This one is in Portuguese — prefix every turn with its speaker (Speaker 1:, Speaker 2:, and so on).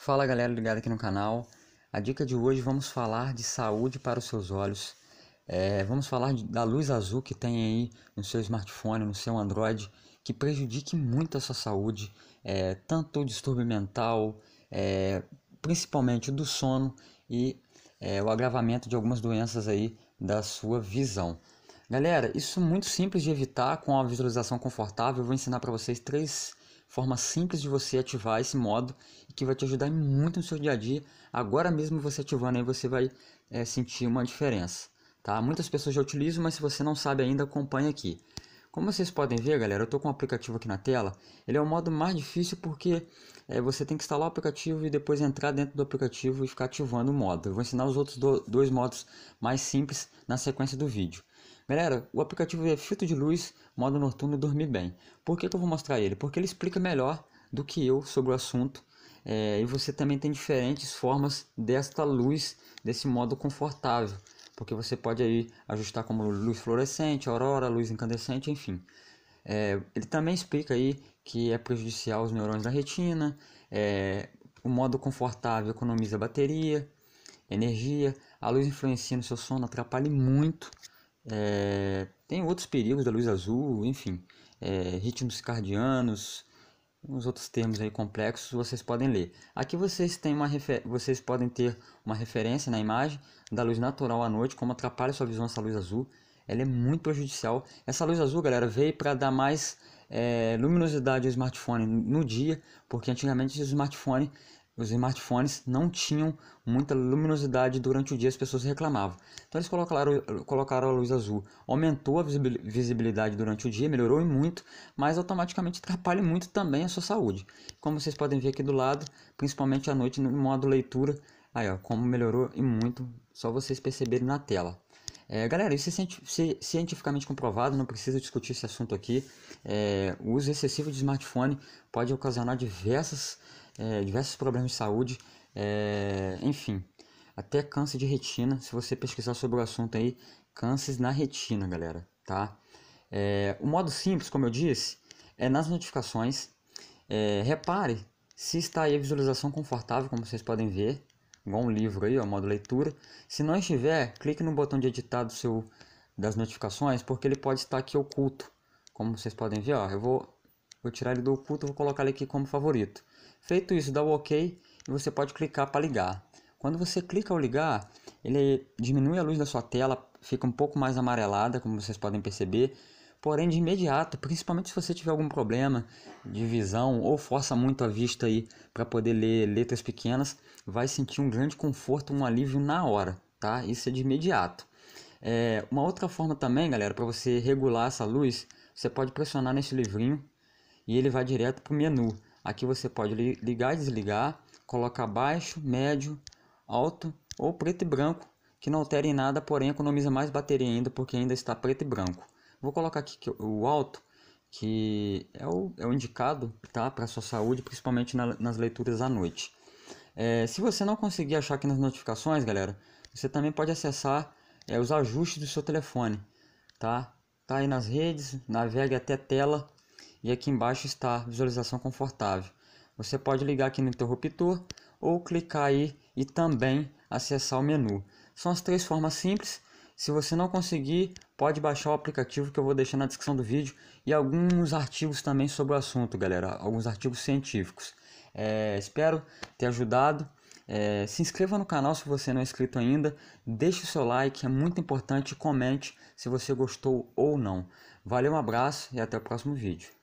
Speaker 1: Fala galera ligada aqui no canal. A dica de hoje vamos falar de saúde para os seus olhos. É, vamos falar da luz azul que tem aí no seu smartphone, no seu Android, que prejudique muito a sua saúde, é, tanto o distúrbio mental, é, principalmente do sono e é, o agravamento de algumas doenças aí da sua visão. Galera, isso é muito simples de evitar com a visualização confortável. Eu vou ensinar para vocês três forma simples de você ativar esse modo e que vai te ajudar muito no seu dia a dia. Agora mesmo você ativando aí você vai é, sentir uma diferença, tá? Muitas pessoas já utilizam, mas se você não sabe ainda, acompanhe aqui. Como vocês podem ver, galera, eu estou com o um aplicativo aqui na tela. Ele é o modo mais difícil porque é, você tem que instalar o aplicativo e depois entrar dentro do aplicativo e ficar ativando o modo. Eu vou ensinar os outros do, dois modos mais simples na sequência do vídeo. Galera, o aplicativo é filtro de luz, modo noturno e dormir bem. Por que, que eu vou mostrar ele? Porque ele explica melhor do que eu sobre o assunto. É, e você também tem diferentes formas desta luz, desse modo confortável. Porque você pode aí ajustar como luz fluorescente, aurora, luz incandescente, enfim. É, ele também explica aí que é prejudicial os neurônios da retina, é, o modo confortável economiza bateria, energia, a luz influencia no seu sono, atrapalha muito. É, tem outros perigos da luz azul, enfim, é, ritmos cardianos, uns outros termos aí complexos vocês podem ler. Aqui vocês têm uma vocês podem ter uma referência na imagem da luz natural à noite, como atrapalha sua visão essa luz azul. Ela é muito prejudicial. Essa luz azul, galera, veio para dar mais é, luminosidade ao smartphone no dia, porque antigamente o smartphone os smartphones não tinham muita luminosidade durante o dia, as pessoas reclamavam. Então eles colocaram, colocaram a luz azul, aumentou a visibilidade durante o dia, melhorou muito, mas automaticamente atrapalha muito também a sua saúde. Como vocês podem ver aqui do lado, principalmente à noite no modo leitura, aí ó, como melhorou e muito, só vocês perceberem na tela. É, galera, isso é cientificamente comprovado, não precisa discutir esse assunto aqui. É, o uso excessivo de smartphone pode ocasionar diversas é, diversos problemas de saúde, é, enfim, até câncer de retina. Se você pesquisar sobre o assunto aí, cânceres na retina, galera, tá? É, o modo simples, como eu disse, é nas notificações. É, repare se está aí a visualização confortável, como vocês podem ver, igual um livro aí, ó, modo leitura. Se não estiver, clique no botão de editar do seu, das notificações, porque ele pode estar aqui oculto. Como vocês podem ver, ó, eu vou Vou tirar ele do oculto, vou colocar ele aqui como favorito. Feito isso, dá o OK e você pode clicar para ligar. Quando você clica ao ligar, ele diminui a luz da sua tela, fica um pouco mais amarelada, como vocês podem perceber. Porém, de imediato, principalmente se você tiver algum problema de visão ou força muito a vista aí para poder ler letras pequenas, vai sentir um grande conforto, um alívio na hora, tá? Isso é de imediato. É, uma outra forma também, galera, para você regular essa luz, você pode pressionar nesse livrinho e ele vai direto para o menu. Aqui você pode ligar e desligar, colocar baixo, médio, alto ou preto e branco, que não altera em nada, porém economiza mais bateria ainda, porque ainda está preto e branco. Vou colocar aqui o alto, que é o, é o indicado tá, para a sua saúde, principalmente na, nas leituras à noite. É, se você não conseguir achar aqui nas notificações, galera, você também pode acessar é, os ajustes do seu telefone, tá? Tá aí nas redes, navegue até tela e aqui embaixo está visualização confortável. Você pode ligar aqui no interruptor ou clicar aí e também acessar o menu. São as três formas simples. Se você não conseguir, pode baixar o aplicativo que eu vou deixar na descrição do vídeo e alguns artigos também sobre o assunto, galera. Alguns artigos científicos. É, espero ter ajudado. É, se inscreva no canal se você não é inscrito ainda, deixe o seu like, é muito importante, comente se você gostou ou não. Valeu, um abraço e até o próximo vídeo.